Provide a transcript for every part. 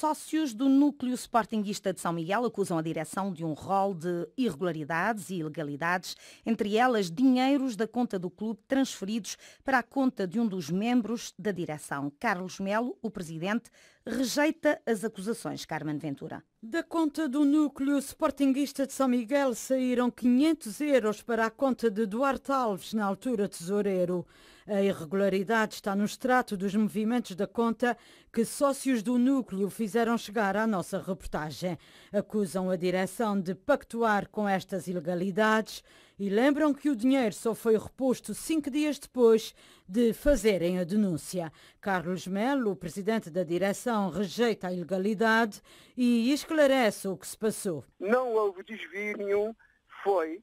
Sócios do Núcleo Sportinguista de São Miguel acusam a direção de um rol de irregularidades e ilegalidades, entre elas dinheiros da conta do clube transferidos para a conta de um dos membros da direção. Carlos Melo, o presidente, rejeita as acusações, Carmen Ventura. Da conta do núcleo sportinguista de São Miguel saíram 500 euros para a conta de Duarte Alves, na altura tesoureiro. A irregularidade está no extrato dos movimentos da conta que sócios do núcleo fizeram chegar à nossa reportagem. Acusam a direção de pactuar com estas ilegalidades e lembram que o dinheiro só foi reposto cinco dias depois de fazerem a denúncia. Carlos Melo, o presidente da direção, rejeita a ilegalidade e esclarece o que se passou. Não houve desvio nenhum, foi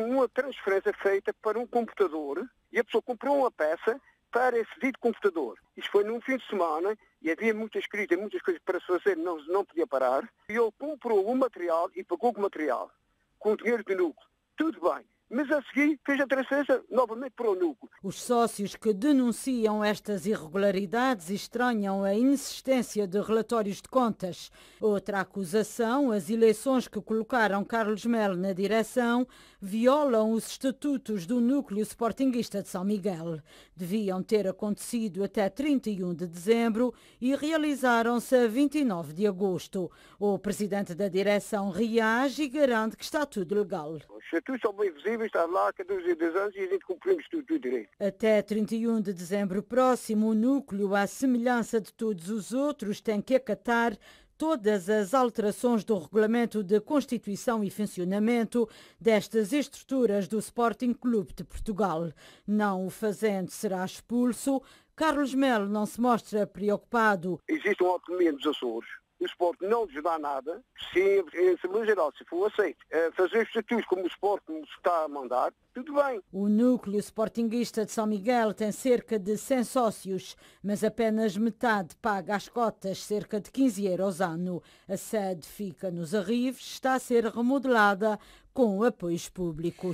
uma transferência feita para um computador e a pessoa comprou uma peça para esse dito computador. Isso foi num fim de semana e havia muita escrita, muitas coisas para se fazer, não, não podia parar. E ele comprou o material e pagou o material com o dinheiro de núcleo. Tudo bem mas a seguir fez a transferência novamente para o núcleo. Os sócios que denunciam estas irregularidades estranham a insistência de relatórios de contas. Outra acusação, as eleições que colocaram Carlos Melo na direção violam os estatutos do núcleo sportinguista de São Miguel. Deviam ter acontecido até 31 de dezembro e realizaram-se a 29 de agosto. O presidente da direção reage e garante que está tudo legal. Os estatutos são bem visíveis lá dois anos e a gente cumprimos tudo, direito. Até 31 de dezembro próximo, o núcleo, à semelhança de todos os outros, tem que acatar todas as alterações do regulamento de constituição e funcionamento destas estruturas do Sporting Clube de Portugal. Não o fazendo será expulso. Carlos Melo não se mostra preocupado. Existe uma autonomia dos Açores o esporte não lhes dá nada, se em Assembleia Geral se for aceito é, fazer os estatutos como o Sport nos está a mandar, tudo bem. O núcleo sportinguista de São Miguel tem cerca de 100 sócios, mas apenas metade paga as cotas, cerca de 15 euros ano. A sede fica nos Arrives, está a ser remodelada com apoios públicos.